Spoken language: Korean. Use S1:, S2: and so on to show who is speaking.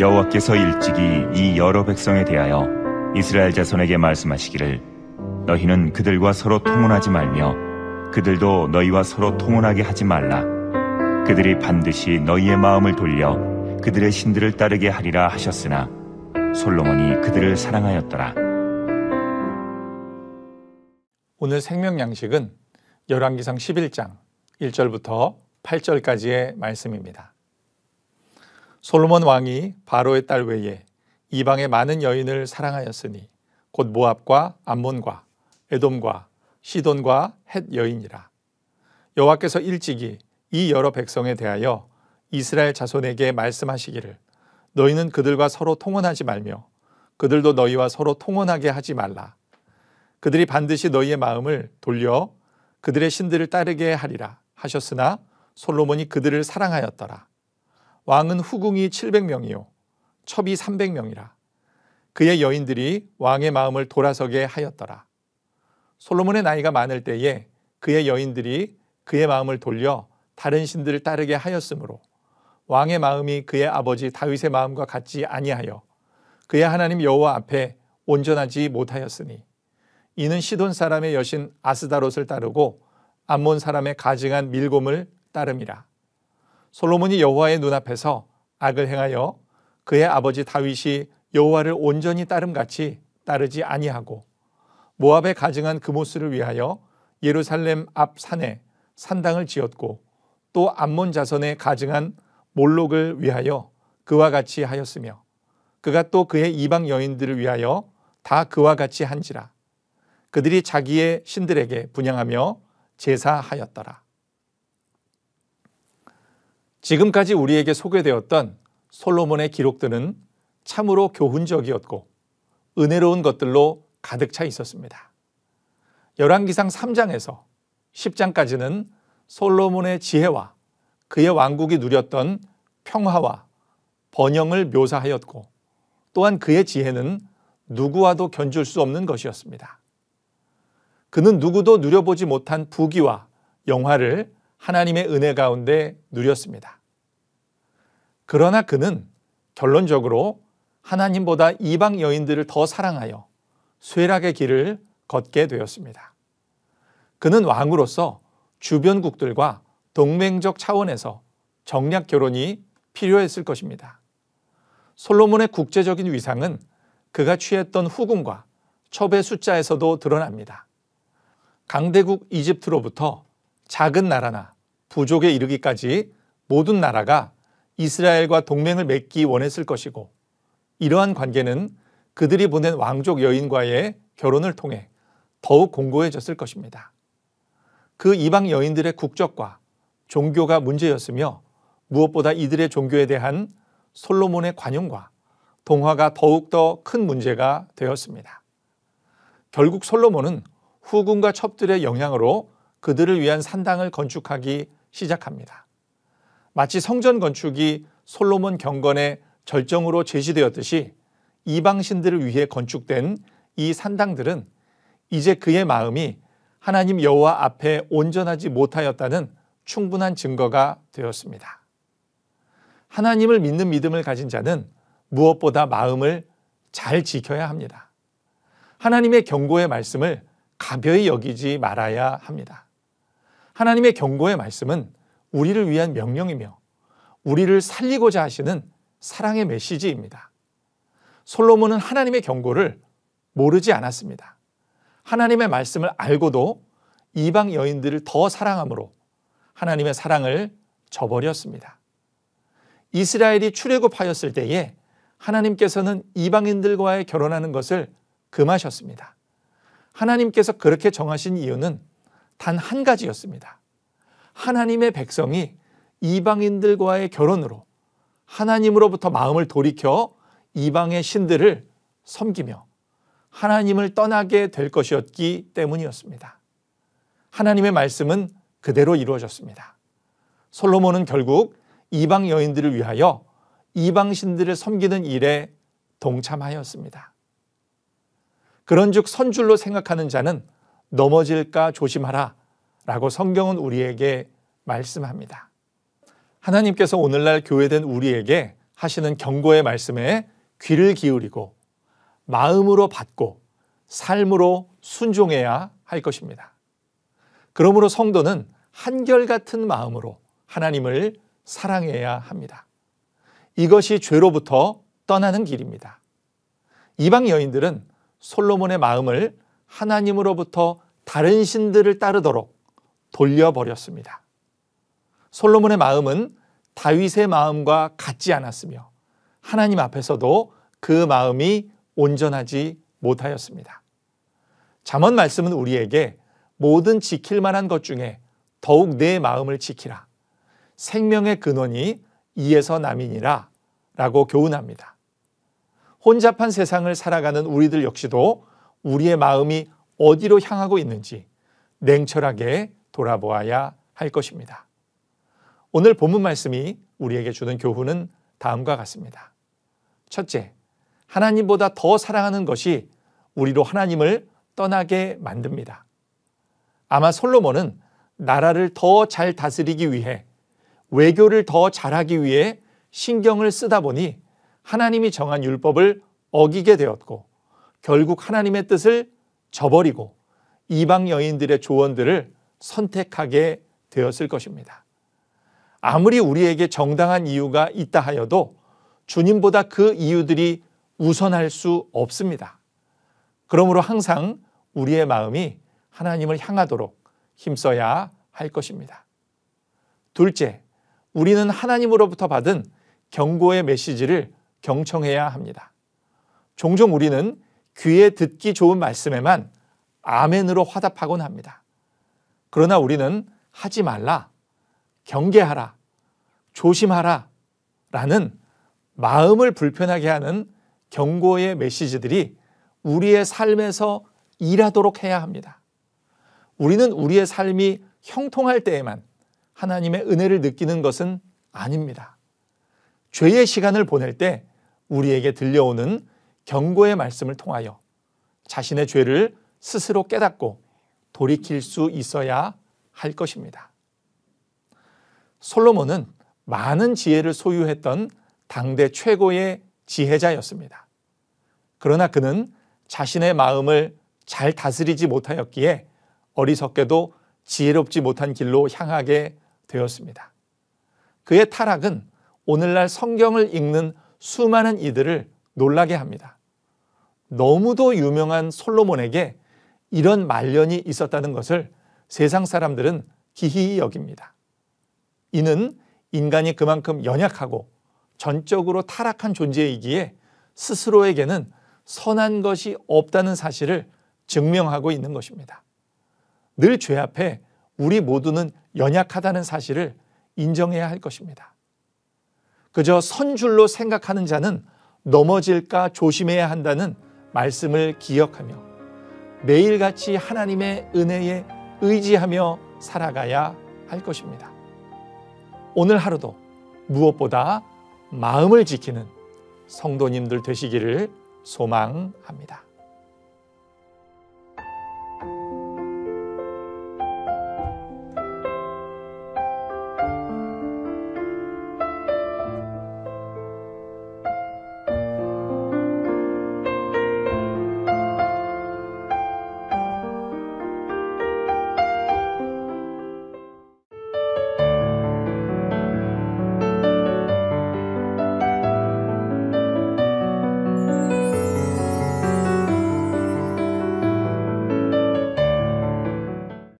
S1: 여호와께서 일찍이 이 여러 백성에 대하여 이스라엘 자손에게 말씀하시기를 너희는 그들과 서로 통혼하지 말며 그들도 너희와 서로 통혼하게 하지 말라 그들이 반드시 너희의 마음을 돌려 그들의 신들을 따르게 하리라 하셨으나 솔로몬이 그들을 사랑하였더라 오늘 생명 양식은 열왕기상 11장 1절부터 8절까지의 말씀입니다. 솔로몬 왕이 바로의 딸 외에 이방의 많은 여인을 사랑하였으니 곧 모압과 암몬과 에돔과 시돈과 헷 여인이라. 여호와께서 일찍이 이 여러 백성에 대하여 이스라엘 자손에게 말씀하시기를 너희는 그들과 서로 통원하지 말며 그들도 너희와 서로 통원하게 하지 말라. 그들이 반드시 너희의 마음을 돌려 그들의 신들을 따르게 하리라 하셨으나 솔로몬이 그들을 사랑하였더라. 왕은 후궁이 700명이요 첩이 300명이라 그의 여인들이 왕의 마음을 돌아서게 하였더라 솔로몬의 나이가 많을 때에 그의 여인들이 그의 마음을 돌려 다른 신들을 따르게 하였으므로 왕의 마음이 그의 아버지 다윗의 마음과 같지 아니하여 그의 하나님 여호와 앞에 온전하지 못하였으니 이는 시돈 사람의 여신 아스다롯을 따르고 암몬 사람의 가증한 밀곰을 따름이라 솔로몬이 여호와의 눈앞에서 악을 행하여 그의 아버지 다윗이 여호와를 온전히 따름같이 따르지 아니하고 모압에 가증한 그모습을 위하여 예루살렘 앞 산에 산당을 지었고 또 암몬 자선에 가증한 몰록을 위하여 그와 같이 하였으며 그가 또 그의 이방 여인들을 위하여 다 그와 같이 한지라 그들이 자기의 신들에게 분양하며 제사하였더라. 지금까지 우리에게 소개되었던 솔로몬의 기록들은 참으로 교훈적이었고 은혜로운 것들로 가득 차 있었습니다. 열왕기상 3장에서 10장까지는 솔로몬의 지혜와 그의 왕국이 누렸던 평화와 번영을 묘사하였고 또한 그의 지혜는 누구와도 견줄 수 없는 것이었습니다. 그는 누구도 누려보지 못한 부귀와 영화를 하나님의 은혜 가운데 누렸습니다. 그러나 그는 결론적으로 하나님보다 이방 여인들을 더 사랑하여 쇠락의 길을 걷게 되었습니다. 그는 왕으로서 주변국들과 동맹적 차원에서 정략 결혼이 필요했을 것입니다. 솔로몬의 국제적인 위상은 그가 취했던 후금과 첩의 숫자에서도 드러납니다. 강대국 이집트로부터 작은 나라나 부족에 이르기까지 모든 나라가 이스라엘과 동맹을 맺기 원했을 것이고 이러한 관계는 그들이 보낸 왕족 여인과의 결혼을 통해 더욱 공고해졌을 것입니다. 그 이방 여인들의 국적과 종교가 문제였으며 무엇보다 이들의 종교에 대한 솔로몬의 관용과 동화가 더욱더 큰 문제가 되었습니다. 결국 솔로몬은 후군과 첩들의 영향으로 그들을 위한 산당을 건축하기 시작합니다. 마치 성전 건축이 솔로몬 경건의 절정으로 제시되었듯이 이방신들을 위해 건축된 이 산당들은 이제 그의 마음이 하나님 여호와 앞에 온전하지 못하였다는 충분한 증거가 되었습니다. 하나님을 믿는 믿음을 가진 자는 무엇보다 마음을 잘 지켜야 합니다. 하나님의 경고의 말씀을 가벼이 여기지 말아야 합니다. 하나님의 경고의 말씀은 우리를 위한 명령이며 우리를 살리고자 하시는 사랑의 메시지입니다. 솔로몬은 하나님의 경고를 모르지 않았습니다. 하나님의 말씀을 알고도 이방 여인들을 더 사랑함으로 하나님의 사랑을 저버렸습니다. 이스라엘이 출애굽하였을 때에 하나님께서는 이방인들과의 결혼하는 것을 금하셨습니다. 하나님께서 그렇게 정하신 이유는 단한 가지였습니다. 하나님의 백성이 이방인들과의 결혼으로 하나님으로부터 마음을 돌이켜 이방의 신들을 섬기며 하나님을 떠나게 될 것이었기 때문이었습니다. 하나님의 말씀은 그대로 이루어졌습니다. 솔로몬은 결국 이방 여인들을 위하여 이방 신들을 섬기는 일에 동참하였습니다. 그런즉 선줄로 생각하는 자는 넘어질까 조심하라 라고 성경은 우리에게 말씀합니다. 하나님께서 오늘날 교회된 우리에게 하시는 경고의 말씀에 귀를 기울이고 마음으로 받고 삶으로 순종해야 할 것입니다. 그러므로 성도는 한결같은 마음으로 하나님을 사랑해야 합니다. 이것이 죄로부터 떠나는 길입니다. 이방 여인들은 솔로몬의 마음을 하나님으로부터 다른 신들을 따르도록 돌려버렸습니다. 솔로몬의 마음은 다윗의 마음과 같지 않았으며 하나님 앞에서도 그 마음이 온전하지 못하였습니다. 잠언 말씀은 우리에게 모든 지킬 만한 것 중에 더욱 내 마음을 지키라. 생명의 근원이 이에서 남이니라 라고 교훈합니다. 혼잡한 세상을 살아가는 우리들 역시도 우리의 마음이 어디로 향하고 있는지 냉철하게 돌아보아야 할 것입니다. 오늘 본문 말씀이 우리에게 주는 교훈은 다음과 같습니다. 첫째, 하나님보다 더 사랑하는 것이 우리로 하나님을 떠나게 만듭니다. 아마 솔로몬은 나라를 더 잘 다스리기 위해 외교를 더 잘하기 위해 신경을 쓰다 보니 하나님이 정한 율법을 어기게 되었고 결국 하나님의 뜻을 저버리고 이방 여인들의 조언들을 선택하게 되었을 것입니다. 아무리 우리에게 정당한 이유가 있다 하여도 주님보다 그 이유들이 우선할 수 없습니다. 그러므로 항상 우리의 마음이 하나님을 향하도록 힘써야 할 것입니다. 둘째, 우리는 하나님으로부터 받은 경고의 메시지를 경청해야 합니다. 종종 우리는 귀에 듣기 좋은 말씀에만 아멘으로 화답하곤 합니다. 그러나 우리는 하지 말라, 경계하라, 조심하라 라는 마음을 불편하게 하는 경고의 메시지들이 우리의 삶에서 일하도록 해야 합니다. 우리는 우리의 삶이 형통할 때에만 하나님의 은혜를 느끼는 것은 아닙니다. 죄의 시간을 보낼 때 우리에게 들려오는 경고의 말씀을 통하여 자신의 죄를 스스로 깨닫고 돌이킬 수 있어야 할 것입니다. 솔로몬은 많은 지혜를 소유했던 당대 최고의 지혜자였습니다. 그러나 그는 자신의 마음을 잘 다스리지 못하였기에 어리석게도 지혜롭지 못한 길로 향하게 되었습니다. 그의 타락은 오늘날 성경을 읽는 수많은 이들을 놀라게 합니다. 너무도 유명한 솔로몬에게 이런 말년이 있었다는 것을 세상 사람들은 기히 희 여깁니다. 이는 인간이 그만큼 연약하고 전적으로 타락한 존재이기에 스스로에게는 선한 것이 없다는 사실을 증명하고 있는 것입니다. 늘 죄 앞에 우리 모두는 연약하다는 사실을 인정해야 할 것입니다. 그저 선줄로 생각하는 자는 넘어질까 조심해야 한다는 말씀을 기억하며 매일같이 하나님의 은혜에 의지하며 살아가야 할 것입니다. 오늘 하루도 무엇보다 마음을 지키는 성도님들 되시기를 소망합니다.